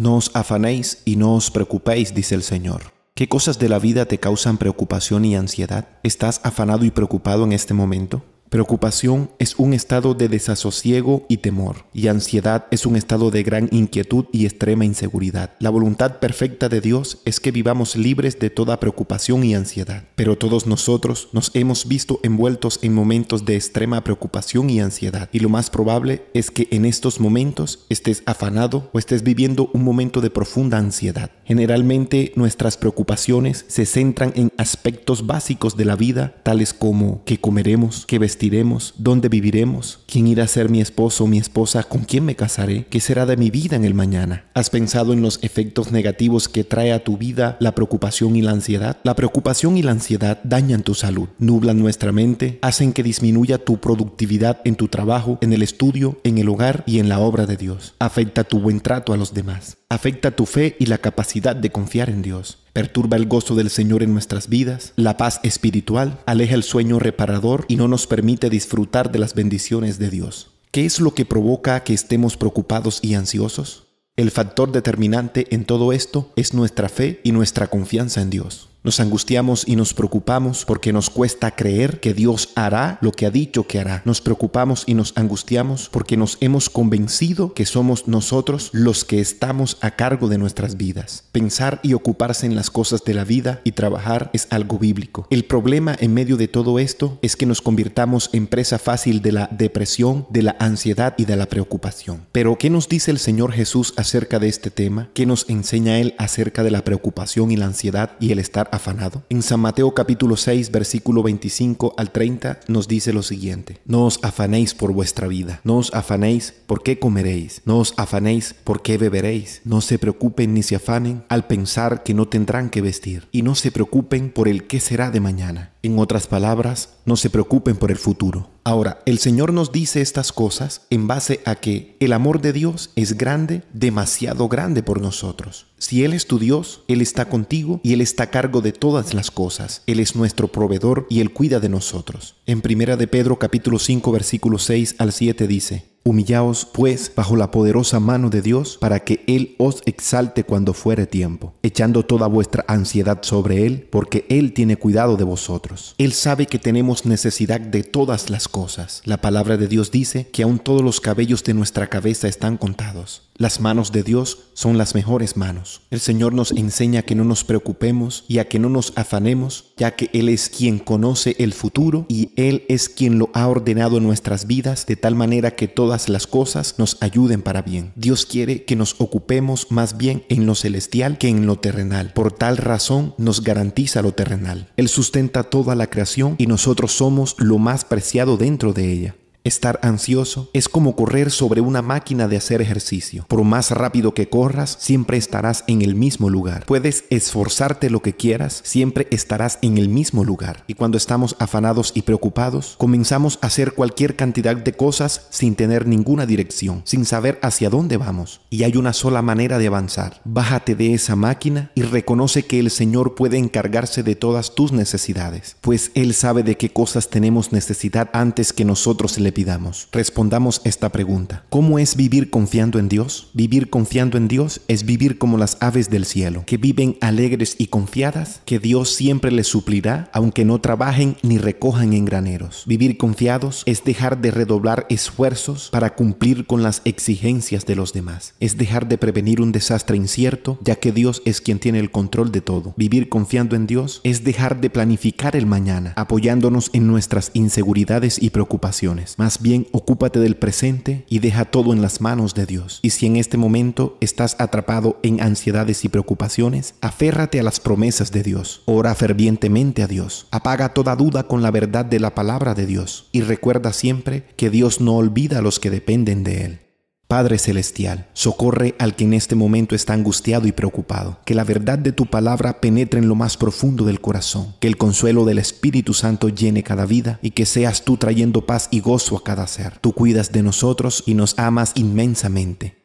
No os afanéis y no os preocupéis, dice el Señor. ¿Qué cosas de la vida te causan preocupación y ansiedad? ¿Estás afanado y preocupado en este momento? Preocupación es un estado de desasosiego y temor, y ansiedad es un estado de gran inquietud y extrema inseguridad. La voluntad perfecta de Dios es que vivamos libres de toda preocupación y ansiedad, pero todos nosotros nos hemos visto envueltos en momentos de extrema preocupación y ansiedad, y lo más probable es que en estos momentos estés afanado o estés viviendo un momento de profunda ansiedad. Generalmente nuestras preocupaciones se centran en aspectos básicos de la vida, tales como qué comeremos, qué vestiremos, vestiremos? ¿Dónde viviremos? ¿Quién irá a ser mi esposo o mi esposa? ¿Con quién me casaré? ¿Qué será de mi vida en el mañana? ¿Has pensado en los efectos negativos que trae a tu vida la preocupación y la ansiedad? La preocupación y la ansiedad dañan tu salud, nublan nuestra mente, hacen que disminuya tu productividad en tu trabajo, en el estudio, en el hogar y en la obra de Dios. Afecta tu buen trato a los demás afecta tu fe y la capacidad de confiar en Dios. Perturba el gozo del Señor en nuestras vidas, la paz espiritual, aleja el sueño reparador y no nos permite disfrutar de las bendiciones de Dios. ¿Qué es lo que provoca que estemos preocupados y ansiosos? El factor determinante en todo esto es nuestra fe y nuestra confianza en Dios. Nos angustiamos y nos preocupamos porque nos cuesta creer que Dios hará lo que ha dicho que hará. Nos preocupamos y nos angustiamos porque nos hemos convencido que somos nosotros los que estamos a cargo de nuestras vidas. Pensar y ocuparse en las cosas de la vida y trabajar es algo bíblico. El problema en medio de todo esto es que nos convirtamos en presa fácil de la depresión, de la ansiedad y de la preocupación. Pero ¿qué nos dice el Señor Jesús acerca de este tema? ¿Qué nos enseña Él acerca de la preocupación y la ansiedad y el estar afanado? En San Mateo capítulo 6, versículo 25 al 30 nos dice lo siguiente, no os afanéis por vuestra vida, no os afanéis por qué comeréis, no os afanéis por qué beberéis, no se preocupen ni se afanen al pensar que no tendrán que vestir, y no se preocupen por el qué será de mañana en otras palabras, no se preocupen por el futuro. Ahora, el Señor nos dice estas cosas en base a que el amor de Dios es grande, demasiado grande por nosotros. Si Él es tu Dios, Él está contigo y Él está a cargo de todas las cosas. Él es nuestro proveedor y Él cuida de nosotros. En primera de Pedro capítulo 5 versículo 6 al 7 dice, Humillaos, pues, bajo la poderosa mano de Dios, para que Él os exalte cuando fuere tiempo, echando toda vuestra ansiedad sobre Él, porque Él tiene cuidado de vosotros. Él sabe que tenemos necesidad de todas las cosas. La palabra de Dios dice que aun todos los cabellos de nuestra cabeza están contados. Las manos de Dios son las mejores manos. El Señor nos enseña que no nos preocupemos y a que no nos afanemos, ya que Él es quien conoce el futuro y Él es quien lo ha ordenado en nuestras vidas de tal manera que todas las cosas nos ayuden para bien. Dios quiere que nos ocupemos más bien en lo celestial que en lo terrenal. Por tal razón nos garantiza lo terrenal. Él sustenta toda la creación y nosotros somos lo más preciado dentro de ella. Estar ansioso es como correr sobre una máquina de hacer ejercicio. Por más rápido que corras, siempre estarás en el mismo lugar. Puedes esforzarte lo que quieras, siempre estarás en el mismo lugar. Y cuando estamos afanados y preocupados, comenzamos a hacer cualquier cantidad de cosas sin tener ninguna dirección, sin saber hacia dónde vamos. Y hay una sola manera de avanzar. Bájate de esa máquina y reconoce que el Señor puede encargarse de todas tus necesidades, pues Él sabe de qué cosas tenemos necesidad antes que nosotros le pidamos. Respondamos esta pregunta. ¿Cómo es vivir confiando en Dios? Vivir confiando en Dios es vivir como las aves del cielo, que viven alegres y confiadas, que Dios siempre les suplirá, aunque no trabajen ni recojan en graneros. Vivir confiados es dejar de redoblar esfuerzos para cumplir con las exigencias de los demás. Es dejar de prevenir un desastre incierto, ya que Dios es quien tiene el control de todo. Vivir confiando en Dios es dejar de planificar el mañana, apoyándonos en nuestras inseguridades y preocupaciones. Más bien, ocúpate del presente y deja todo en las manos de Dios. Y si en este momento estás atrapado en ansiedades y preocupaciones, aférrate a las promesas de Dios. Ora fervientemente a Dios. Apaga toda duda con la verdad de la palabra de Dios. Y recuerda siempre que Dios no olvida a los que dependen de Él. Padre Celestial, socorre al que en este momento está angustiado y preocupado. Que la verdad de tu palabra penetre en lo más profundo del corazón. Que el consuelo del Espíritu Santo llene cada vida y que seas tú trayendo paz y gozo a cada ser. Tú cuidas de nosotros y nos amas inmensamente.